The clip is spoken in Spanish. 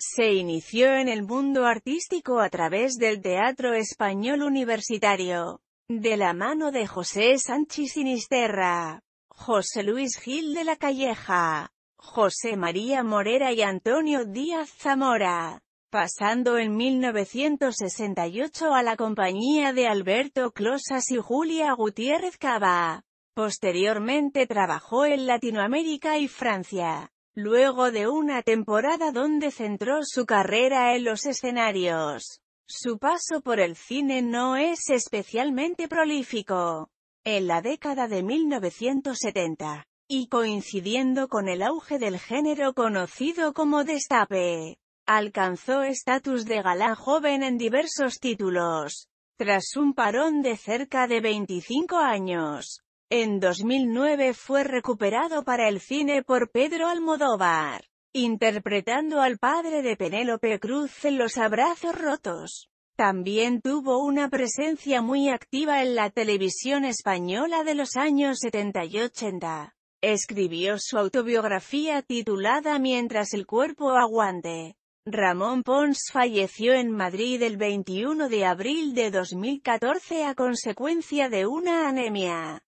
Se inició en el mundo artístico a través del teatro español universitario, de la mano de José Sánchez Sinisterra, José Luis Gil de la Calleja, José María Morera y Antonio Díaz Zamora, pasando en 1968 a la compañía de Alberto Closas y Julia Gutiérrez Cava. Posteriormente trabajó en Latinoamérica y Francia. Luego de una temporada donde centró su carrera en los escenarios, su paso por el cine no es especialmente prolífico. En la década de 1970, y coincidiendo con el auge del género conocido como destape, alcanzó estatus de galán joven en diversos títulos, tras un parón de cerca de 25 años. En 2009 fue recuperado para el cine por Pedro Almodóvar, interpretando al padre de Penélope Cruz en Los Abrazos Rotos. También tuvo una presencia muy activa en la televisión española de los años 70 y 80. Escribió su autobiografía titulada Mientras el cuerpo aguante. Ramón Pons falleció en Madrid el 21 de abril de 2014 a consecuencia de una anemia.